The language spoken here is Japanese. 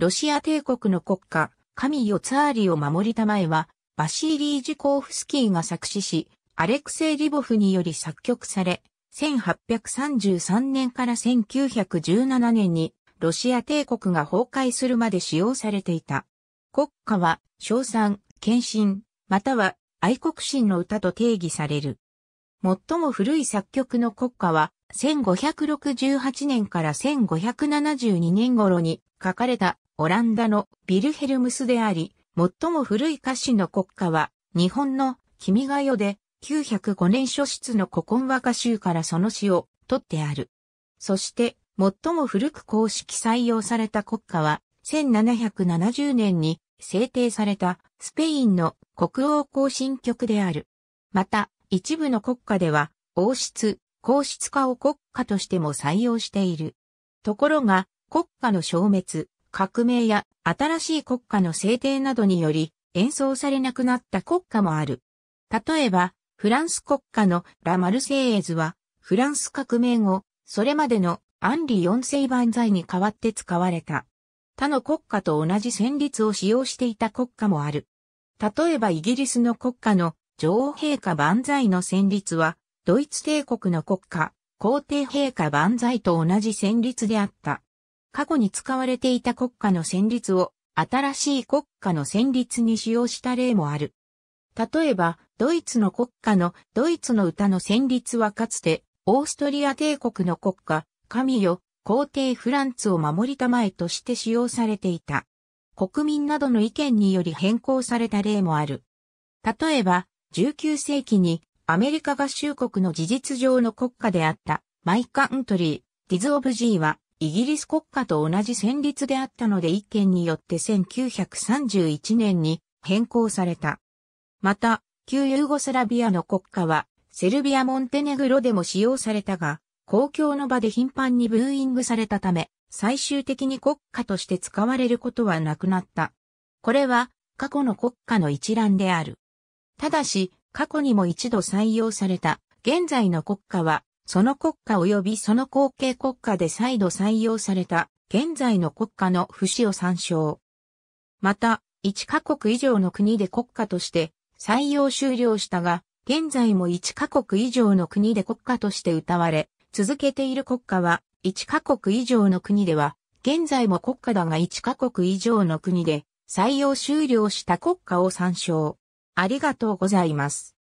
ロシア帝国の国家、神よツァーリを守りたまえは、バシーリー・ジコーフスキーが作詞し、アレクセイ・リボフにより作曲され、1833年から1917年にロシア帝国が崩壊するまで使用されていた。国家は、称賛、献身、または愛国心の歌と定義される。最も古い作曲の国歌は、1568年から1572年頃に書かれたオランダのビルヘルムスであり、最も古い歌詞の国歌は、日本の君が代で、905年初出の古今和歌集からその詩を取ってある。そして、最も古く公式採用された国歌は、1770年に制定されたスペインの国王行進曲である。また、一部の国家では、王室、皇室化を国家としても採用している。ところが、国家の消滅、革命や新しい国家の制定などにより演奏されなくなった国家もある。例えば、フランス国家のラ・マルセイエズは、フランス革命後、それまでのアンリ四世万歳に代わって使われた。他の国家と同じ旋律を使用していた国家もある。例えばイギリスの国家の女王陛下万歳の旋律は、ドイツ帝国の国家、皇帝陛下万歳と同じ旋律であった。過去に使われていた国家の旋律を新しい国家の旋律に使用した例もある。例えば、ドイツの国家のドイツの歌の旋律はかつて、オーストリア帝国の国家、神よ、皇帝フランツを守りたまえとして使用されていた。国民などの意見により変更された例もある。例えば、19世紀にアメリカ合衆国の事実上の国家であったマイカントリー、ディズ・オブ・ジーはイギリス国家と同じ旋律であったので一件によって1931年に変更された。また、旧ユーゴスラビアの国家は、セルビア・モンテネグロでも使用されたが、公共の場で頻繁にブーイングされたため、最終的に国家として使われることはなくなった。これは過去の国家の一覧である。ただし、過去にも一度採用された現在の国家はその国家及びその後継国家で再度採用された現在の国家の不死を参照。また、1カ国以上の国で国家として採用終了したが、現在も1カ国以上の国で国家として歌われ、続けている国家は1カ国以上の国では、現在も国家だが1カ国以上の国で採用終了した国家を参照。ありがとうございます。